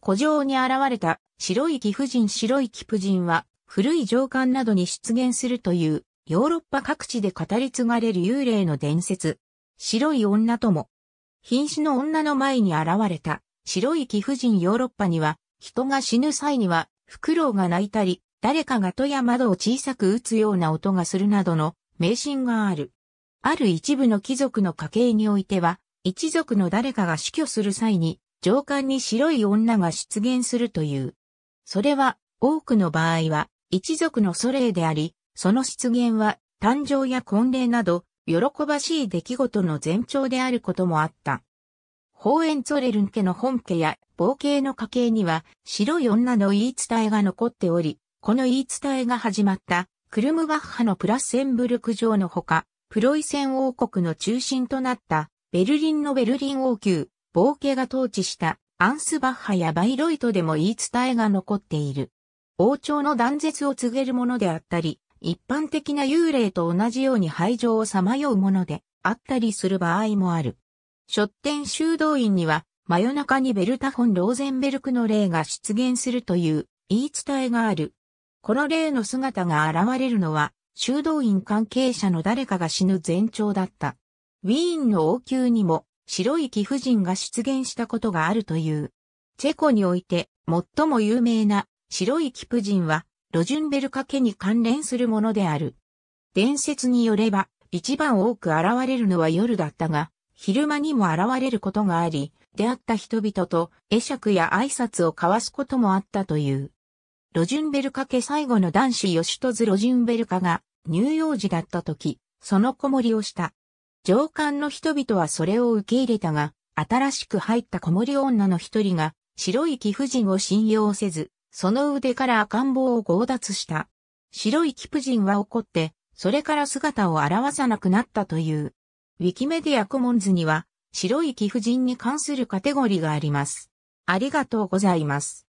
古城に現れた白い貴婦人白い貴婦人は古い城官などに出現するというヨーロッパ各地で語り継がれる幽霊の伝説。白い女とも。瀕死の女の前に現れた白い貴婦人ヨーロッパには人が死ぬ際にはフクロウが鳴いたり誰かが戸や窓を小さく打つような音がするなどの迷信がある。ある一部の貴族の家系においては一族の誰かが死去する際に上官に白い女が出現するという。それは、多くの場合は、一族の祖霊であり、その出現は、誕生や婚礼など、喜ばしい出来事の前兆であることもあった。ホーエンツォレルン家の本家や、冒険の家系には、白い女の言い伝えが残っており、この言い伝えが始まった、クルムバッハのプラッセンブルク城のほか、プロイセン王国の中心となった、ベルリンのベルリン王宮、ボーケが統治したアンスバッハやバイロイトでも言い伝えが残っている。王朝の断絶を告げるものであったり、一般的な幽霊と同じように排除をさまようものであったりする場合もある。書店修道院には、真夜中にベルタフォン・ローゼンベルクの霊が出現するという言い伝えがある。この霊の姿が現れるのは、修道院関係者の誰かが死ぬ前兆だった。ウィーンの王宮にも白い貴婦人が出現したことがあるという。チェコにおいて最も有名な白い貴婦人はロジュンベルカ家に関連するものである。伝説によれば一番多く現れるのは夜だったが、昼間にも現れることがあり、出会った人々と会釈や挨拶を交わすこともあったという。ロジュンベルカ家最後の男子ヨシトズ・ロジュンベルカが乳幼児だった時、その子守をした上官の人々はそれを受け入れたが、新しく入った子守女の一人が、白い貴婦人を信用せず、その腕から赤ん坊を強奪した。白い貴婦人は怒って、それから姿を現さなくなったという。ウィキメディアコモンズには、白い貴婦人に関するカテゴリーがあります。ありがとうございます。